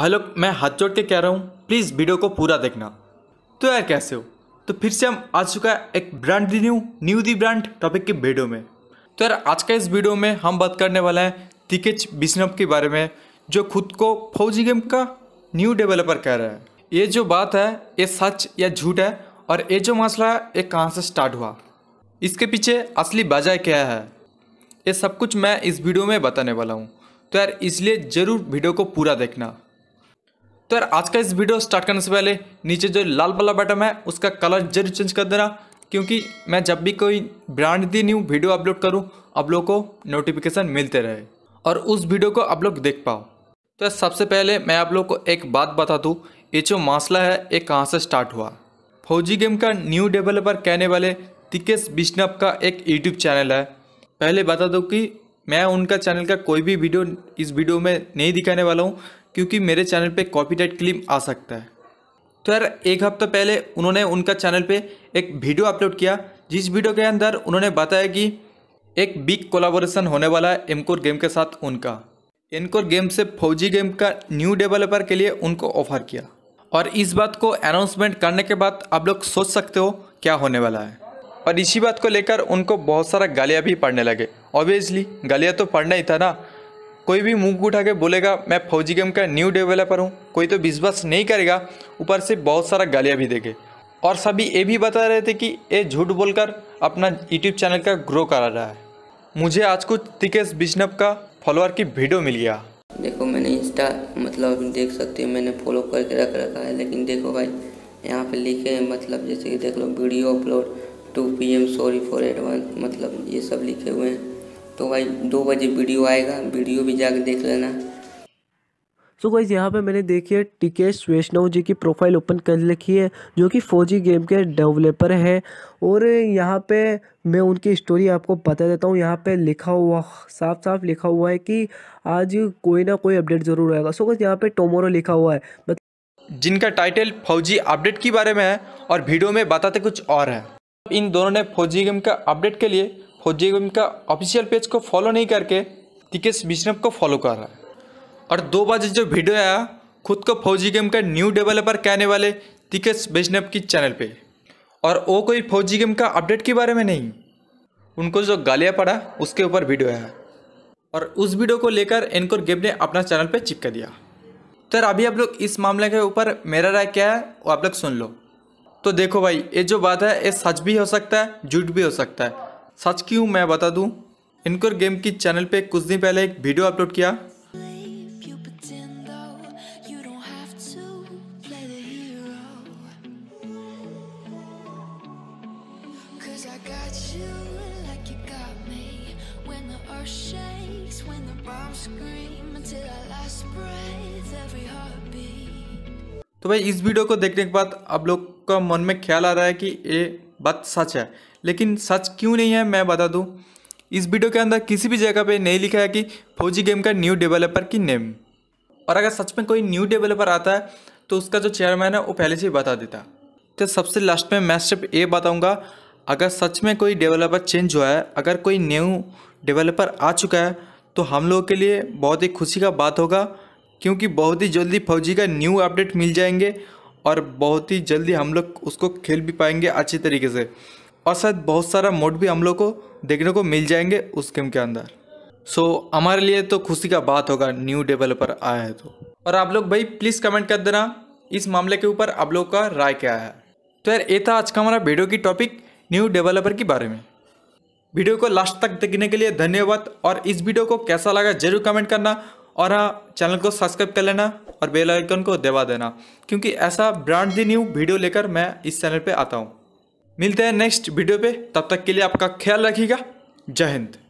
भाई लोग मैं हाथ जोड़ के कह रहा हूँ प्लीज़ वीडियो को पूरा देखना तो यार कैसे हो तो फिर से हम आ चुका है एक brand the new new the brand topic की वीडियो में तो यार आज का इस वीडियो में हम बात करने वाला हैं तिकेच बिश्नप के बारे में जो खुद को फौजी गेम का न्यू डेवलपर कह रहा है ये जो बात है ये सच या झूठ है और ये जो मसला है ये कहाँ से स्टार्ट हुआ इसके पीछे असली वजह क्या है ये सब कुछ मैं इस वीडियो में बताने वाला हूँ तो यार इसलिए ज़रूर वीडियो को पूरा देखना तो यार आज का इस वीडियो स्टार्ट करने से पहले नीचे जो लाल वाला बटन है उसका कलर जरूर चेंज कर देना क्योंकि मैं जब भी कोई brand the new video upload करूँ आप लोग को नोटिफिकेशन मिलते रहे और उस वीडियो को आप लोग देख पाओ तो यार सबसे पहले मैं आप लोग को एक बात बता दूँ ये जो मासला है ये कहाँ से स्टार्ट हुआ फौजी गेम का न्यू डेवलपर कहने वाले तिकेश बिश्नप का एक यूट्यूब चैनल है पहले बता दूँ कि मैं उनका चैनल का कोई भी वीडियो इस वीडियो में नहीं दिखाने वाला हूँ क्योंकि मेरे चैनल पे कॉपीराइट क्लेम आ सकता है तो यार एक हफ्ता पहले उन्होंने उनका चैनल पे एक वीडियो अपलोड किया जिस वीडियो के अंदर उन्होंने बताया कि एक बिग कोलाबोरेशन होने वाला है एमकोर गेम के साथ उनका एनकोर गेम से फौजी गेम का न्यू डेवलपर के लिए उनको ऑफर किया और इस बात को अनाउंसमेंट करने के बाद आप लोग सोच सकते हो क्या होने वाला है और इसी बात को लेकर उनको बहुत सारा गालियाँ भी पढ़ने लगे ऑब्वियसली गालियाँ तो पढ़ना ही था ना कोई भी मुंह उठा के बोलेगा मैं फौजी गेम का न्यू डेवलपर हूँ कोई तो विश्वास नहीं करेगा ऊपर से बहुत सारा गालियाँ भी देंगे और सभी ये भी बता रहे थे कि ये झूठ बोलकर अपना यूट्यूब चैनल का ग्रो करा रहा है मुझे आज कुछ तिकेश बिश्नप का फॉलोअर की वीडियो मिल गया देखो मैंने इंस्टा मतलब देख सकते हो मैंने फॉलो करके रख रखा है लेकिन देखो भाई यहाँ पे लिखे हैं मतलब जैसे कि देख लो video upload two P M sorry for advance मतलब ये सब लिखे हुए हैं तो भाई दो बजे वीडियो आएगा वीडियो भी जाके देख लेना सो so गाइज़ यहाँ पे मैंने देखी है टिकेश वैष्णव जी की प्रोफाइल ओपन कर रखी है जो कि फौजी गेम के डेवलपर है और यहाँ पे मैं उनकी स्टोरी आपको बता देता हूँ यहाँ पे लिखा हुआ साफ साफ लिखा हुआ है कि आज कोई ना कोई अपडेट ज़रूर आएगा सो गाइज़ यहाँ पे टोमोरो लिखा हुआ है मतलब जिनका टाइटल फौजी अपडेट के बारे में है और वीडियो में बताते कुछ और है इन दोनों ने फौजी गेम का अपडेट के लिए फौजी खोजिएगा का ऑफिशियल पेज को फॉलो नहीं करके तिकेश विष्णव को फॉलो कर रहा है और दो बजे जो वीडियो आया खुद को फौजी गेम का न्यू डेवलपर कहने वाले तिकेश वैष्णव की चैनल पे और वो कोई फौजी गेम का अपडेट के बारे में नहीं उनको जो गालियाँ पड़ा उसके ऊपर वीडियो आया और उस वीडियो को लेकर एनकोर गेम ने अपना चैनल पे चिपका दिया तो अभी आप लोग इस मामले के ऊपर मेरा राय क्या है वो आप लोग सुन लो तो देखो भाई ये जो बात है ये सच भी हो सकता है झूठ भी हो सकता है सच क्यों मैं बता दूं इनकोर गेम की चैनल पे कुछ दिन पहले एक वीडियो अपलोड किया तो भाई इस वीडियो को देखने के बाद आप लोग का मन में ख्याल आ रहा है कि ये बात सच है लेकिन सच क्यों नहीं है मैं बता दूँ इस वीडियो के अंदर किसी भी जगह पे नहीं लिखा है कि फौजी गेम का न्यू डेवलपर की नेम और अगर सच में कोई न्यू डेवलपर आता है तो उसका जो चेयरमैन है वो पहले से ही बता देता तो सबसे लास्ट में मैं सिर्फ ये बताऊँगा अगर सच में कोई डेवलपर चेंज हुआ है अगर कोई न्यू डेवलपर आ चुका है तो हम लोगों के लिए बहुत ही खुशी का बात होगा क्योंकि बहुत ही जल्दी फौजी का न्यू अपडेट मिल जाएंगे और बहुत ही जल्दी हम लोग उसको खेल भी पाएंगे अच्छी तरीके से और शायद बहुत सारा मोड भी हम लोग को देखने को मिल जाएंगे उस गेम के अंदर सो so, हमारे लिए तो खुशी का बात होगा न्यू डेवलपर आया है तो और आप लोग भाई प्लीज़ कमेंट कर देना इस मामले के ऊपर आप लोग का राय क्या है तो यार ये था आज का हमारा वीडियो की टॉपिक न्यू डेवलपर के बारे में वीडियो को लास्ट तक देखने के लिए धन्यवाद और इस वीडियो को कैसा लगा जरूर कमेंट करना और हाँ चैनल को सब्सक्राइब कर लेना और बेल आइकन को दबा देना क्योंकि ऐसा ब्रांड दी न्यू वीडियो लेकर मैं इस चैनल पे आता हूँ मिलते हैं नेक्स्ट वीडियो पे तब तक के लिए आपका ख्याल रखिएगा जय हिंद